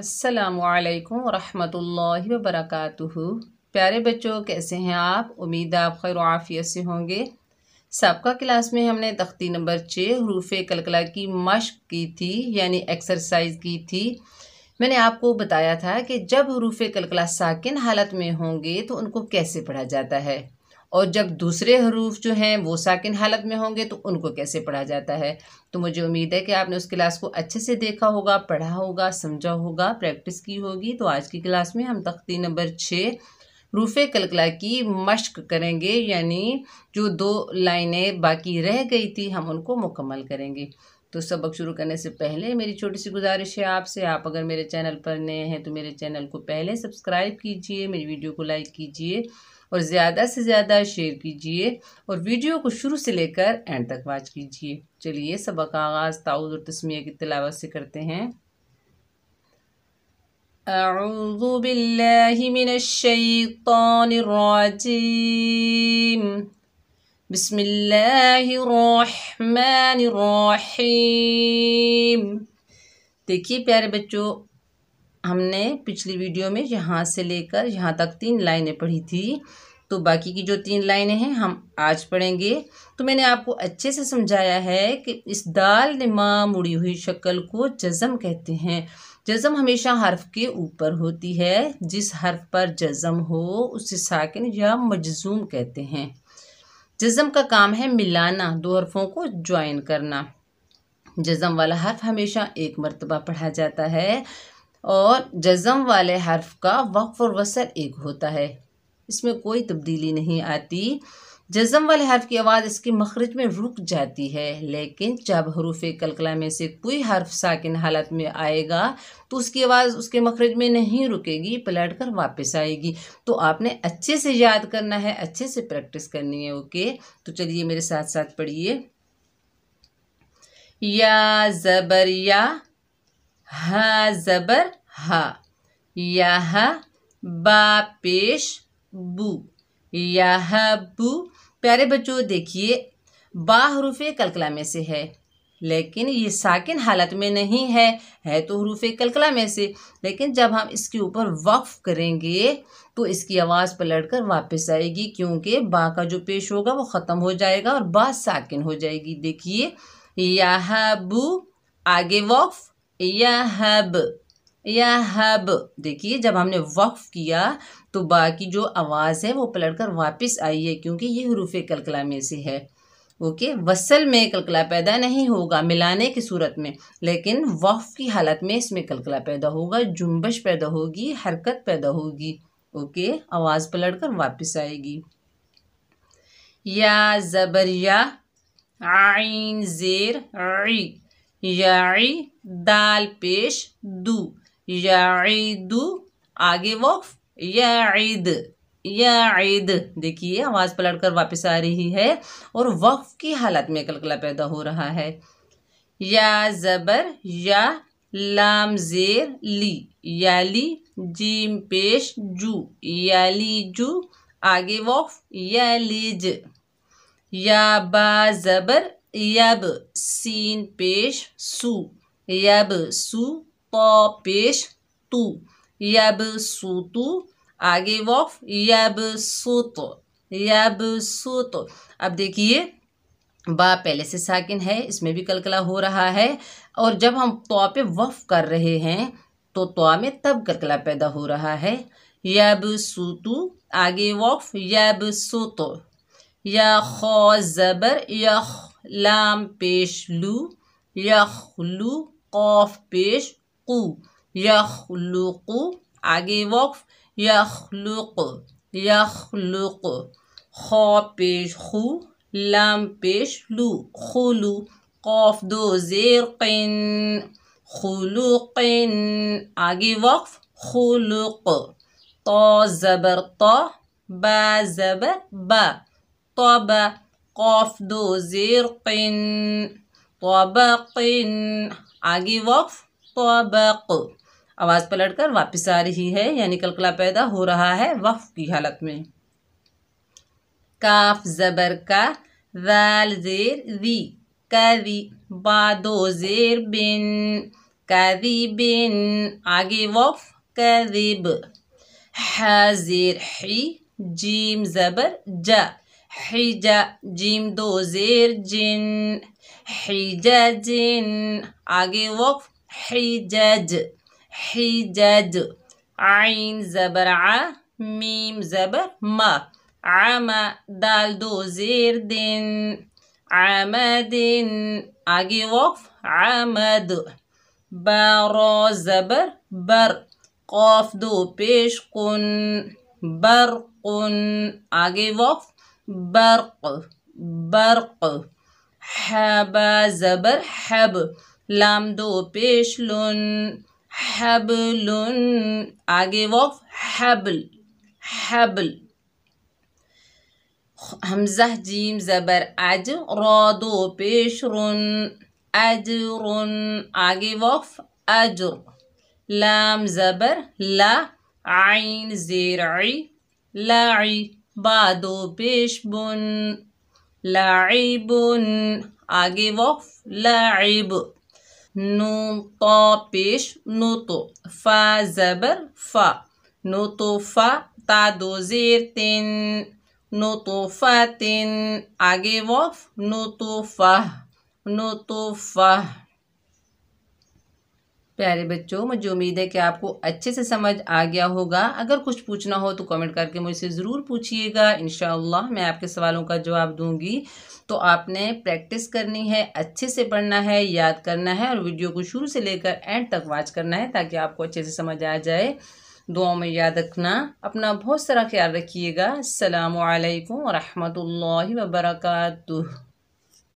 असलकम वरहमतुल्लाहि वबरकातुहु प्यारे बच्चों कैसे हैं आप उम्मीद आप खैर आफियत से होंगे सबका क्लास में हमने तख्ती नंबर छः हरूफ कलकला की मश्क की थी यानी एक्सरसाइज की थी मैंने आपको बताया था कि जब हरूफ कलकला साकिन हालत में होंगे तो उनको कैसे पढ़ा जाता है और जब दूसरे हरूफ जो हैं वो साकिन हालत में होंगे तो उनको कैसे पढ़ा जाता है तो मुझे उम्मीद है कि आपने उस क्लास को अच्छे से देखा होगा पढ़ा होगा समझा होगा प्रैक्टिस की होगी तो आज की क्लास में हम तख्ती नंबर छः रूफ़ कलकला की मश्क करेंगे यानी जो दो लाइनें बाकी रह गई थी हम उनको मुकम्मल करेंगे तो सबक शुरू करने से पहले मेरी छोटी सी गुजारिश है आपसे आप अगर मेरे चैनल पर नए हैं तो मेरे चैनल को पहले सब्सक्राइब कीजिए मेरी वीडियो को लाइक कीजिए और ज़्यादा से ज़्यादा शेयर कीजिए और वीडियो को शुरू से लेकर एंड तक वाच कीजिए चलिए सबक आगाज़ ताउज़ और तस्मिया की तलावत से करते हैं أعوذ بالله من الشيطان الرجيم بسم الله الرحمن الرحيم देखिए प्यारे बच्चों हमने पिछली वीडियो में यहाँ से लेकर यहाँ तक तीन लाइनें पढ़ी थी तो बाकी की जो तीन लाइनें हैं हम आज पढ़ेंगे तो मैंने आपको अच्छे से समझाया है कि इस दाल निमा मुड़ी हुई शक्ल को जज़म कहते हैं जज़म हमेशा हर्फ के ऊपर होती है जिस हर्फ पर जज़म हो उसे साकिन या मजजूम कहते हैं जज़म का काम है मिलाना दो हरफों को ज्वाइन करना जज़म वाला हर्फ हमेशा एक मरतबा पढ़ा जाता है और जज़म वाले हर्फ का वक्फ और वसर एक होता है इसमें कोई तब्दीली नहीं आती जज़म वाले हर्फ की आवाज़ इसके मखरज में रुक जाती है लेकिन जब हरूफ कलकला में से कोई हर्फ साकिन हालत में आएगा तो उसकी आवाज़ उसके मखरज में नहीं रुकेगी पलट कर वापस आएगी तो आपने अच्छे से याद करना है अच्छे से प्रैक्टिस करनी है ओके तो चलिए मेरे साथ साथ पढ़िए या ज़बर या हा ज़बर हा या हा बा पेश बू यह बू प्यारे बच्चों देखिए बा हरूफ कलकला में से है लेकिन ये साकिन हालत में नहीं है है तो हरूफ कलकला में से लेकिन जब हम इसके ऊपर वक्फ करेंगे तो इसकी आवाज़ पलट कर वापस आएगी क्योंकि बा का जो पेश होगा वो ख़त्म हो जाएगा और बा साकिन हो जाएगी देखिए यह बू आगे वक्फ यह हब यह हब देखिए जब हमने वक्फ किया तो बाकी जो आवाज़ है वो पलट कर वापस आई है क्योंकि ये हरूफ कलकला में से है ओके वसल में कलकला पैदा नहीं होगा मिलाने की सूरत में लेकिन वफ की हालत में इसमें कलकला पैदा होगा जुम्बश पैदा होगी हरकत पैदा होगी ओके आवाज़ पलट कर वापस आएगी या ज़बर या आइन ज़ेर आई या दाल पेश दू या दू आगे वफ या ईद या ईद देखिए आवाज़ पलट कर वापस आ रही है और वक्फ की हालत में कलकला पैदा हो रहा है या ज़बर या लाम जेर ली याली जीम पेश जू याली जू आगे वक्फ या लीज या बा ज़बर यब सीन पेश सू यब सू तो पेश तू यब सूतु आगे वॉफ यब सुत यब सुत अब देखिए बा पहले से साकिन है इसमें भी कलकला हो रहा है और जब हम तो पे वफ कर रहे हैं तो तो में तब कलकला पैदा हो रहा है यब सूतु आगे वफ यब सूतो या खो ज़बर यख लाम पेश लू यख लू कौफ पेश कू يخلق आगे وقف يخلق يخلق خا پیش خو لام پیش لو خلو قاف دو زیر قن خلوق آگے وقف خلوق تا زبر تا با زبر با طبا قاف دو زیر قن طبق آگے وقف طبق आवाज़ पलटकर वापस आ रही है यानी कलकला पैदा हो रहा है वफ की हालत में काफ ज़बर का वाल ज़ेर वी कवि बादो ज़ेर बिन कवि बिन आगे वफ कविब हाजिर ही जीम ज़बर ज हिजा जिम दो ज़ेर जिन हिजा जिन आगे वफ हिजज حداد عين زبر ع ميم زبر ما عما دال دو زير دين عمد أجي وقف عمد برا زبر بر قاف دو بيش قن برق أجي وقف برق برق حب زبر حب لام دو بيش لون حبل آگے وقف حبل حبل همزة جیم زبر عج رادو بشر أجر آگے وقف أجر لام زبر لا عين زرعي لاعي بادو بشب لاعب آگے وقف لاعب نون طا فا زبر فا نطو فا تا زير تن نوطو فا تن عجيب وف فا نوطو فا प्यारे बच्चों मुझे उम्मीद है कि आपको अच्छे से समझ आ गया होगा अगर कुछ पूछना हो तो कमेंट करके मुझसे ज़रूर पूछिएगा इन मैं आपके सवालों का जवाब दूंगी तो आपने प्रैक्टिस करनी है अच्छे से पढ़ना है याद करना है और वीडियो को शुरू से लेकर एंड तक वॉच करना है ताकि आपको अच्छे से समझ आ जाए दुआओं में याद रखना अपना बहुत सारा ख्याल रखिएगा अल्लाम वरहमल वर्का